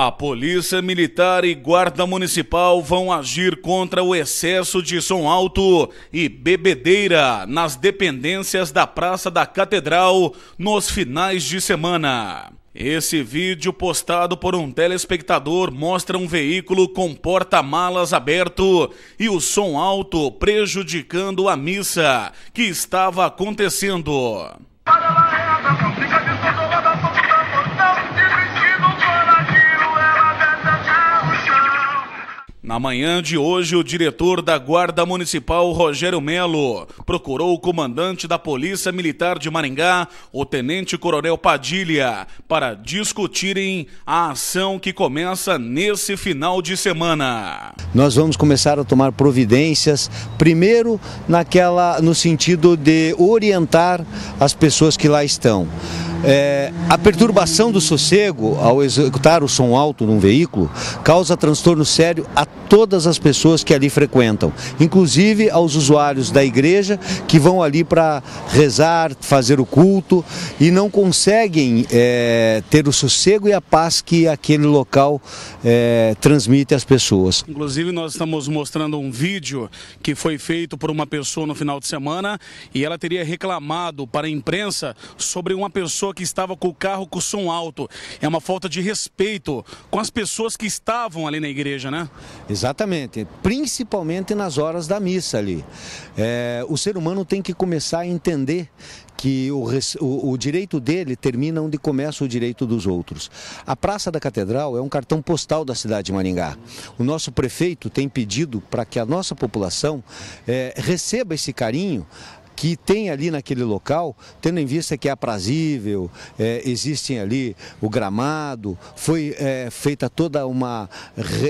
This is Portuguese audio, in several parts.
A Polícia Militar e Guarda Municipal vão agir contra o excesso de som alto e bebedeira nas dependências da Praça da Catedral nos finais de semana. Esse vídeo postado por um telespectador mostra um veículo com porta-malas aberto e o som alto prejudicando a missa que estava acontecendo. Na manhã de hoje, o diretor da Guarda Municipal, Rogério Melo, procurou o comandante da Polícia Militar de Maringá, o Tenente Coronel Padilha, para discutirem a ação que começa nesse final de semana. Nós vamos começar a tomar providências, primeiro naquela no sentido de orientar as pessoas que lá estão. É, a perturbação do sossego ao executar o som alto num veículo causa transtorno sério a todas as pessoas que ali frequentam, inclusive aos usuários da igreja que vão ali para rezar, fazer o culto e não conseguem é, ter o sossego e a paz que aquele local é, transmite às pessoas. Inclusive, nós estamos mostrando um vídeo que foi feito por uma pessoa no final de semana e ela teria reclamado para a imprensa sobre uma pessoa pessoa que estava com o carro com o som alto. É uma falta de respeito com as pessoas que estavam ali na igreja, né? Exatamente, principalmente nas horas da missa ali. É, o ser humano tem que começar a entender que o, o, o, direito dele termina onde começa o direito dos outros. A Praça da Catedral é um cartão postal da cidade de Maringá. O nosso prefeito tem pedido para que a nossa população é, receba esse carinho que tem ali naquele local, tendo em vista que é aprazível, é, existem ali o gramado, foi é, feita toda uma.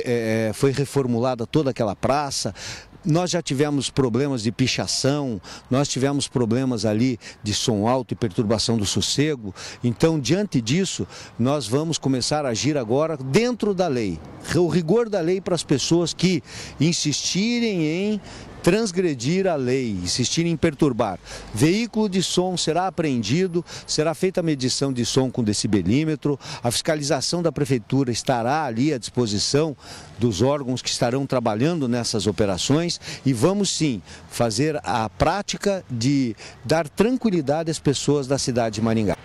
É, foi reformulada toda aquela praça, nós já tivemos problemas de pichação, nós tivemos problemas ali de som alto e perturbação do sossego. Então, diante disso, nós vamos começar a agir agora dentro da lei. O rigor da lei para as pessoas que insistirem em transgredir a lei, insistir em perturbar. Veículo de som será apreendido, será feita a medição de som com decibelímetro, a fiscalização da prefeitura estará ali à disposição dos órgãos que estarão trabalhando nessas operações e vamos sim fazer a prática de dar tranquilidade às pessoas da cidade de Maringá.